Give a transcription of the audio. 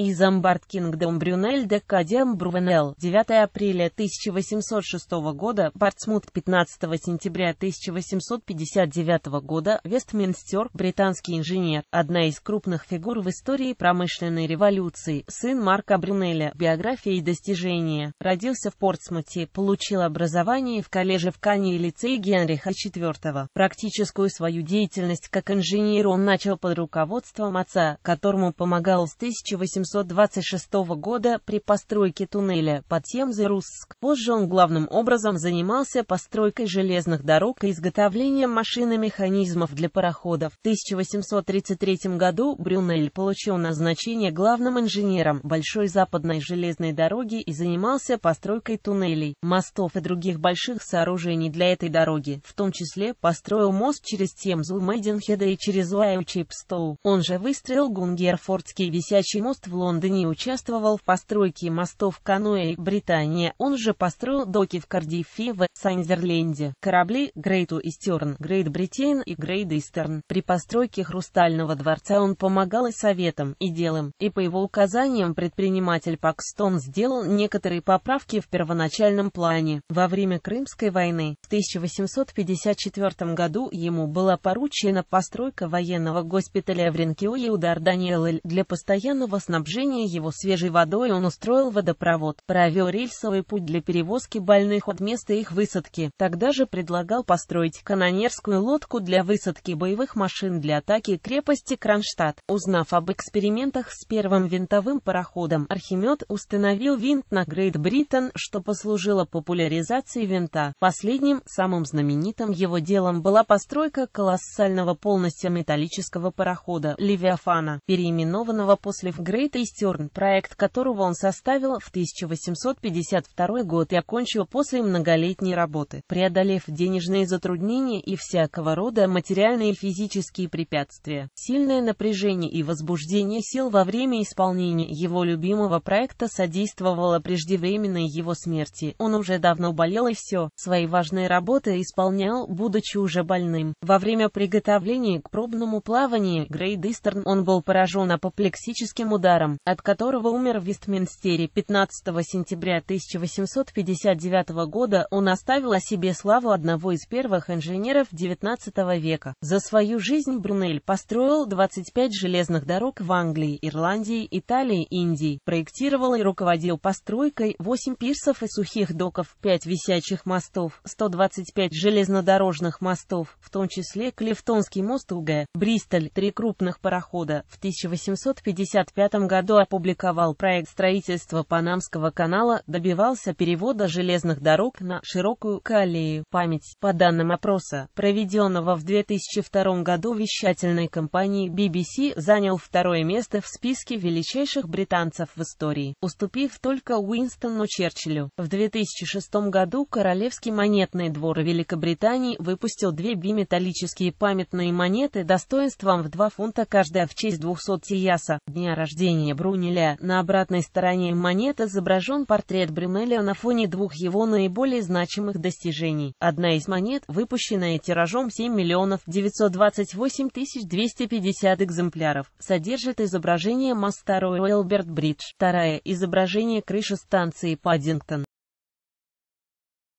Изамбард Кингдом Брюнель де Кадем Брувенел, 9 апреля 1806 года, Портсмут 15 сентября 1859 года, Вестминстер, британский инженер, одна из крупных фигур в истории промышленной революции, сын Марка Брюнеля, биография и достижения, родился в Портсмуте, получил образование в коллеже в Кане и лицее Генриха IV. Практическую свою деятельность как инженер он начал под руководством отца, которому помогал с 1800 1826 года при постройке туннеля под Темзы русск Позже он главным образом занимался постройкой железных дорог и изготовлением машин и механизмов для пароходов. В 1833 году Брюнель получил назначение главным инженером Большой Западной железной дороги и занимался постройкой туннелей, мостов и других больших сооружений для этой дороги, в том числе построил мост через Темзу Мейденхеда и через Уайучипстоу. Он же выстроил Гунгерфордский висячий мост в Лондоне участвовал в постройке мостов Каноэ и Британии. Он же построил доки в Кардифе в Сандерленде. корабли Грейту и Стерн, Грейт Бритейн и Грейт Истерн. При постройке Хрустального дворца он помогал и советам, и делам, и по его указаниям предприниматель Пакстон сделал некоторые поправки в первоначальном плане. Во время Крымской войны в 1854 году ему была поручена постройка военного госпиталя в Ренкиое у Дарданиэль для постоянного снабжения снабжения его свежей водой он устроил водопровод, провел рельсовый путь для перевозки больных от места их высадки. Тогда же предлагал построить канонерскую лодку для высадки боевых машин для атаки крепости Кронштадт. Узнав об экспериментах с первым винтовым пароходом, Архимед установил винт на Грейт Британ, что послужило популяризацией винта. Последним, самым знаменитым его делом была постройка колоссального полностью металлического парохода «Левиафана», переименованного после в Грейт Стерн, проект которого он составил в 1852 год и окончил после многолетней работы, преодолев денежные затруднения и всякого рода материальные и физические препятствия. Сильное напряжение и возбуждение сил во время исполнения его любимого проекта содействовало преждевременной его смерти. Он уже давно болел и все. Свои важные работы исполнял, будучи уже больным. Во время приготовления к пробному плаванию Грейдистерн он был поражен апоплексическим ударом Ударом, от которого умер в Вестминстере 15 сентября 1859 года, он оставил о себе славу одного из первых инженеров XIX века. За свою жизнь Брунель построил 25 железных дорог в Англии, Ирландии, Италии, Индии, проектировал и руководил постройкой 8 пирсов и сухих доков, 5 висячих мостов, 125 железнодорожных мостов, в том числе Клифтонский мост УГ, Бристоль, три крупных парохода. В 1855 году опубликовал проект строительства Панамского канала, добивался перевода железных дорог на широкую колею. Память, по данным опроса, проведенного в 2002 году вещательной компанией BBC, занял второе место в списке величайших британцев в истории, уступив только Уинстону Черчиллю. В 2006 году Королевский монетный двор Великобритании выпустил две биметаллические памятные монеты достоинством в 2 фунта каждая в честь 200 яса, дня рождения времени Брунеля. На обратной стороне монет изображен портрет Брюмеля на фоне двух его наиболее значимых достижений. Одна из монет, выпущенная тиражом 7 миллионов 928 250 экземпляров, содержит изображение моста Ройл Бридж. Вторая – изображение крыши станции Паддингтон.